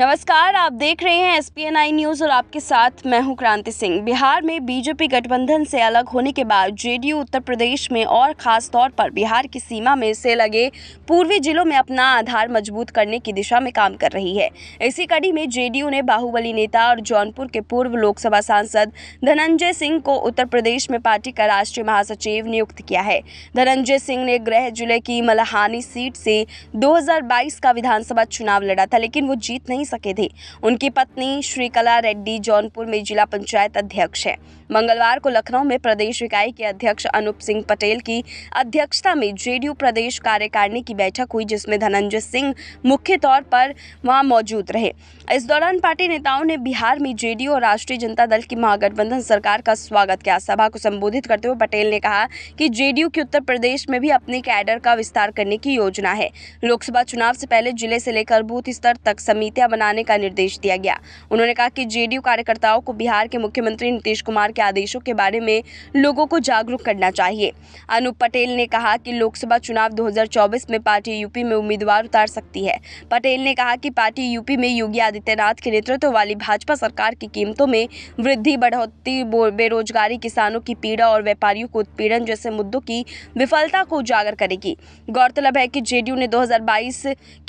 नमस्कार आप देख रहे हैं एस पी न्यूज और आपके साथ मैं हूं क्रांति सिंह बिहार में बीजेपी गठबंधन से अलग होने के बाद जेडीयू उत्तर प्रदेश में और खास तौर पर बिहार की सीमा में से लगे पूर्वी जिलों में अपना आधार मजबूत करने की दिशा में काम कर रही है इसी कड़ी में जेडीयू ने बाहुबली नेता और जौनपुर के पूर्व लोकसभा सांसद धनंजय सिंह को उत्तर प्रदेश में पार्टी का राष्ट्रीय महासचिव नियुक्त किया है धनंजय सिंह ने गृह जिले की मलहानी सीट से दो का विधानसभा चुनाव लड़ा था लेकिन वो जीत नहीं सके थे उनकी पत्नी श्रीकला रेड्डी जौनपुर में जिला पंचायत अध्यक्ष है मंगलवार को लखनऊ में प्रदेश इकाई के अध्यक्ष अनूप सिंह पटेल की अध्यक्षता में जेडीयू प्रदेश कार्यकारिणी की बैठक हुई जिसमें धनंजय सिंह मुख्य तौर पर वहां मौजूद रहे इस दौरान पार्टी नेताओं ने बिहार में जेडीयू और राष्ट्रीय जनता दल की महागठबंधन सरकार का स्वागत किया सभा को संबोधित करते हुए पटेल ने कहा कि जेडीयू की उत्तर प्रदेश में भी अपने कैडर का विस्तार करने की योजना है लोकसभा चुनाव से पहले जिले से लेकर बूथ स्तर तक समितियां बनाने का निर्देश दिया गया उन्होंने कहा कि जेडीयू कार्यकर्ताओं को बिहार के मुख्यमंत्री नीतीश कुमार के आदेशों के बारे में लोगों को जागरूक करना चाहिए अनूप पटेल ने कहा कि लोकसभा चुनाव दो में पार्टी यूपी में उम्मीदवार उतार सकती है पटेल ने कहा कि पार्टी यूपी में योगी आदित्यनाथ के नेतृत्व वाली भाजपा सरकार की कीमतों में वृद्धि बढ़ोतरी बेरोजगारी किसानों की पीड़ा और व्यापारियों को उत्पीड़न जैसे मुद्दों की विफलता को उजागर करेगी गौरतलब है कि जेडीयू ने 2022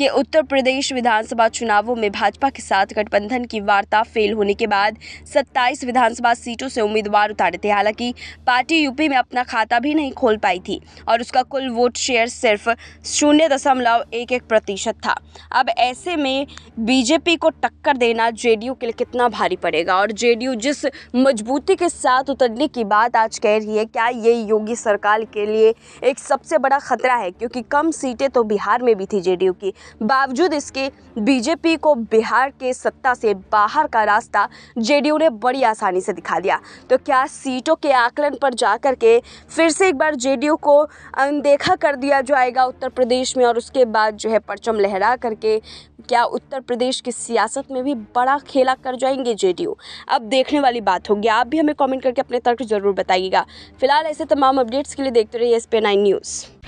के उत्तर प्रदेश विधानसभा चुनावों में में भाजपा के साथ गठबंधन की वार्ता फेल होने के बाद 27 विधानसभा सीटों से उम्मीदवार उतारे थे हालांकि पार्टी यूपी में अपना खाता भी नहीं खोल पाई थी और उसका कुल वोट शेयर सिर्फ शून्य दशमलव एक एक प्रतिशत था अब ऐसे में बीजेपी को टक्कर देना जेडीयू के लिए कितना भारी पड़ेगा और जेडीयू जिस मजबूती के साथ उतरने की बात आज कह रही है क्या ये योगी सरकार के लिए एक सबसे बड़ा खतरा है क्योंकि कम सीटें तो बिहार में भी थी जेडीयू की बावजूद इसके बीजेपी को बिहार के सत्ता से बाहर का रास्ता जेडीयू ने बड़ी आसानी से दिखा दिया तो क्या सीटों के आकलन पर जा के फिर से एक बार जेडीयू को अनदेखा कर दिया जाएगा उत्तर प्रदेश में और उसके बाद जो है परचम लहरा करके क्या उत्तर प्रदेश की सियासत में भी बड़ा खेला कर जाएंगे जेडीयू अब देखने वाली बात होगी आप भी हमें कमेंट करके अपने तर्क जरूर बताइएगा फिलहाल ऐसे तमाम अपडेट्स के लिए देखते रहिए एस न्यूज़